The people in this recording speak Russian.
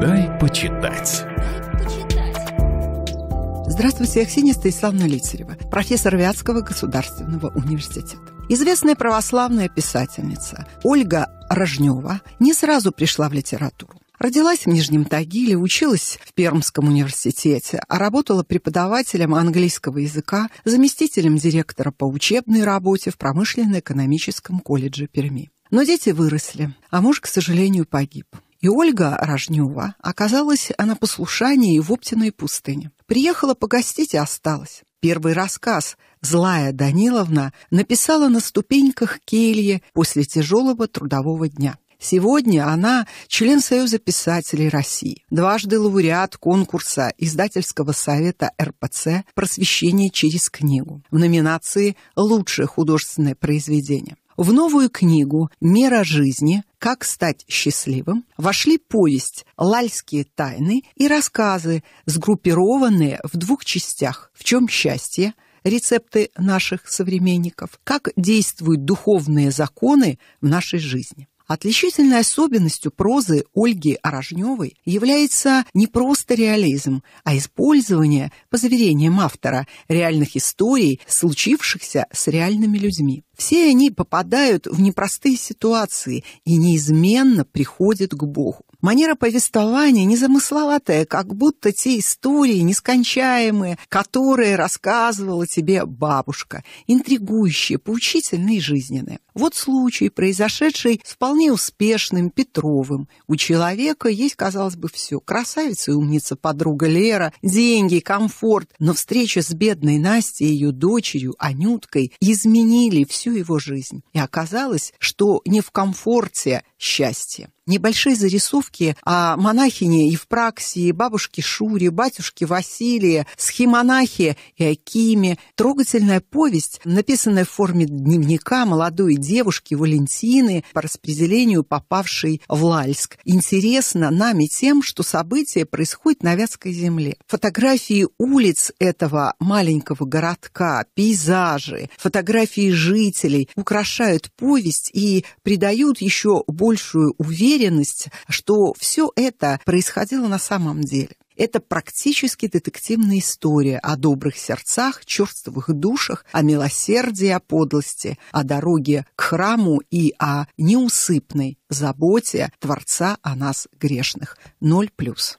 Дай почитать. Здравствуйте, Аксинья Станиславна Лицарева, профессор Вятского государственного университета. Известная православная писательница Ольга Рожнева не сразу пришла в литературу. Родилась в Нижнем Тагиле, училась в Пермском университете, а работала преподавателем английского языка, заместителем директора по учебной работе в промышленно-экономическом колледже Перми. Но дети выросли, а муж, к сожалению, погиб. И Ольга Рожнева оказалась она послушании в Оптиной пустыне. Приехала погостить и осталась. Первый рассказ «Злая Даниловна» написала на ступеньках Келье после тяжелого трудового дня. Сегодня она член Союза писателей России, дважды лауреат конкурса Издательского совета РПЦ «Просвещение через книгу» в номинации «Лучшее художественное произведение». В новую книгу «Мера жизни. Как стать счастливым» вошли повесть «Лальские тайны» и рассказы, сгруппированные в двух частях «В чем счастье?» рецепты наших современников, как действуют духовные законы в нашей жизни. Отличительной особенностью прозы Ольги Орожневой является не просто реализм, а использование, по заверениям автора, реальных историй, случившихся с реальными людьми. Все они попадают в непростые ситуации и неизменно приходят к Богу. Манера повествования незамысловатая, как будто те истории нескончаемые, которые рассказывала тебе бабушка, интригующие, поучительные и жизненные. Вот случай, произошедший с вполне успешным Петровым. У человека есть, казалось бы, все. Красавица и умница подруга Лера, деньги, комфорт. Но встреча с бедной Настей и ее дочерью Анюткой изменили всю его жизнь. И оказалось, что не в комфорте счастье небольшие зарисовки о монахине Евпраксии, бабушке Шуре, батюшке Василии, схимонахе и Акиме, трогательная повесть, написанная в форме дневника молодой девушки Валентины по распределению попавшей в Лальск. Интересно нами тем, что событие происходит на Вятской земле. Фотографии улиц этого маленького городка, пейзажи, фотографии жителей украшают повесть и придают еще большую уверенность уверенность, что все это происходило на самом деле. Это практически детективная история о добрых сердцах, черствовых душах, о милосердии, о подлости, о дороге к храму и о неусыпной заботе Творца о нас грешных. Ноль плюс.